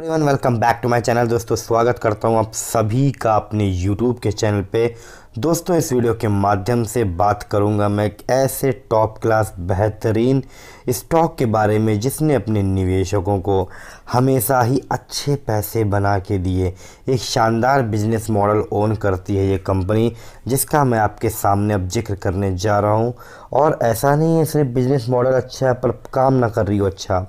everyone welcome back to my channel दोस्तों स्वागत करता हूं आप सभी का अपने यूट्यूब के चैनल पे दोस्तों इस वीडियो के माध्यम से बात करूंगा मैं एक ऐसे टॉप क्लास बेहतरीन स्टॉक के बारे में जिसने अपने निवेशकों को हमेशा ही अच्छे पैसे बना के दिए एक शानदार बिजनेस मॉडल ओन करती है ये कंपनी जिसका मैं आपके सामने अब जिक्र करने जा रहा हूँ और ऐसा नहीं है सिर्फ बिजनेस मॉडल अच्छा है पर काम ना कर रही हो अच्छा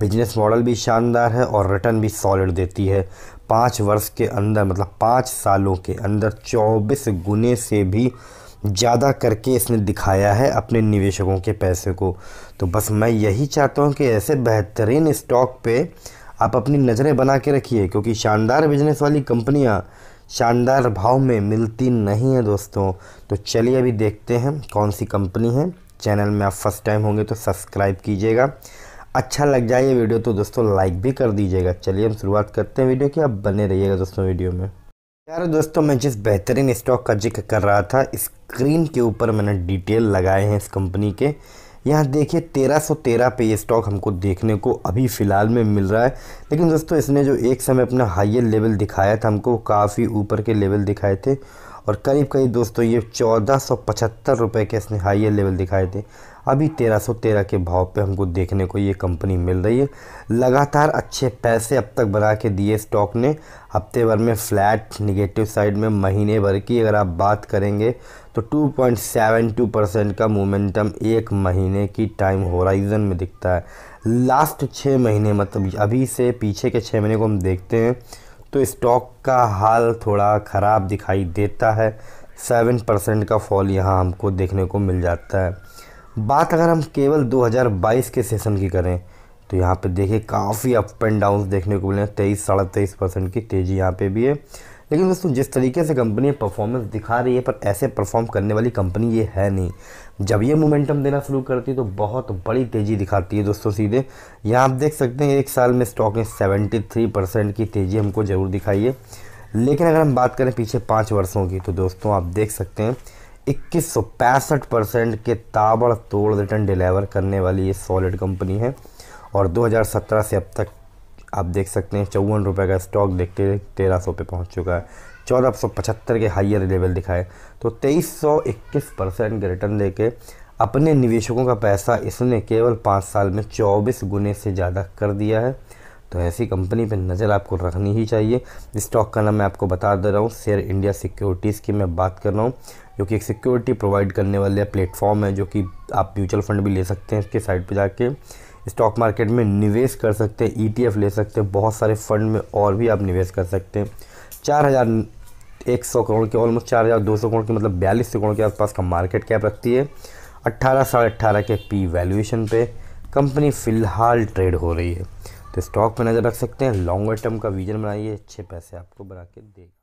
बिजनेस मॉडल भी शानदार है और रिटर्न भी सॉलिड देती है पाँच वर्ष के अंदर मतलब पाँच सालों के अंदर चौबीस गुने से भी ज़्यादा करके इसने दिखाया है अपने निवेशकों के पैसे को तो बस मैं यही चाहता हूँ कि ऐसे बेहतरीन स्टॉक पे आप अपनी नज़रें बना के रखिए क्योंकि शानदार बिजनेस वाली कंपनियाँ शानदार भाव में मिलती नहीं है दोस्तों तो चलिए अभी देखते हैं कौन सी कंपनी है चैनल में आप फर्स्ट टाइम होंगे तो सब्सक्राइब कीजिएगा अच्छा लग जाए ये वीडियो तो दोस्तों लाइक भी कर दीजिएगा चलिए हम शुरुआत करते हैं वीडियो की आप बने रहिएगा दोस्तों वीडियो में यार दोस्तों मैं जिस बेहतरीन स्टॉक का जिक्र कर रहा था स्क्रीन के ऊपर मैंने डिटेल लगाए हैं इस कंपनी के यहाँ देखिए 1313 पे ये स्टॉक हमको देखने को अभी फ़िलहाल में मिल रहा है लेकिन दोस्तों इसने जो एक समय अपना हाइयर लेवल दिखाया था हमको काफ़ी ऊपर के लेवल दिखाए थे और करीब करीब दोस्तों ये चौदह सौ पचहत्तर रुपये के इसने हाइयर लेवल दिखाए थे अभी तेरह सौ तेरह के भाव पे हमको देखने को ये कंपनी मिल रही है लगातार अच्छे पैसे अब तक बना के दिए स्टॉक ने हफ्ते भर में फ्लैट निगेटिव साइड में महीने भर की अगर आप बात करेंगे तो 2.72 परसेंट का मोमेंटम एक महीने की टाइम होराइजन में दिखता है लास्ट छः महीने मतलब अभी से पीछे के छः महीने को हम देखते हैं तो स्टॉक का हाल थोड़ा ख़राब दिखाई देता है सेवन परसेंट का फॉल यहाँ हमको देखने को मिल जाता है बात अगर हम केवल 2022 के सेशन की करें तो यहाँ पे देखिए काफ़ी अप एंड डाउन देखने को मिले तेईस साढ़े तेईस परसेंट की तेज़ी यहाँ पे भी है लेकिन दोस्तों जिस तरीके से कंपनी परफॉर्मेंस दिखा रही है पर ऐसे परफॉर्म करने वाली कंपनी ये है नहीं जब ये मोमेंटम देना शुरू करती है तो बहुत बड़ी तेज़ी दिखाती है दोस्तों सीधे यहाँ आप देख सकते हैं एक साल में स्टॉक ने सेवेंटी थ्री परसेंट की तेज़ी हमको ज़रूर दिखाई है लेकिन अगर हम बात करें पीछे पाँच वर्षों की तो दोस्तों आप देख सकते हैं इक्कीस सौ पैंसठ परसेंट के रिटर्न डिलीवर करने वाली ये सॉलिड कंपनी है और 2017 से अब तक आप देख सकते हैं चौवन रुपये का स्टॉक देखते तेरह सौ पे पहुँच चुका है चौदह सौ पचहत्तर के हाइयर लेवल दिखाए तो तेईस सौ इक्कीस परसेंट के रिटर्न के अपने निवेशकों का पैसा इसने केवल पाँच साल में चौबीस गुने से ज़्यादा कर दिया है तो ऐसी कंपनी पर नज़र आपको रखनी ही चाहिए स्टॉक का नाम मैं आपको बता दे रहा हूँ शेयर इंडिया सिक्योरिटीज़ की मैं बात कर रहा हूँ जो कि एक सिक्योरिटी प्रोवाइड करने वाले प्लेटफॉर्म है जो कि आप म्यूचुअल फंड भी ले सकते हैं इसके साइट पर जाके स्टॉक मार्केट में निवेश कर सकते हैं ईटीएफ e ले सकते हैं बहुत सारे फंड में और भी आप निवेश कर सकते हैं चार हज़ार एक सौ करोड़ के ऑलमोस्ट चार हज़ार दो सौ करोड़ के मतलब बयालीस सौ करोड़ के आसपास का मार्केट कैप रखती है अट्ठारह साढ़े अट्ठारह के पी वैल्यूएशन पे कंपनी फ़िलहाल ट्रेड हो रही है तो स्टॉक पर नज़र रख सकते हैं लॉन्गर टर्म का विजन बनाइए अच्छे पैसे आपको बना के देगा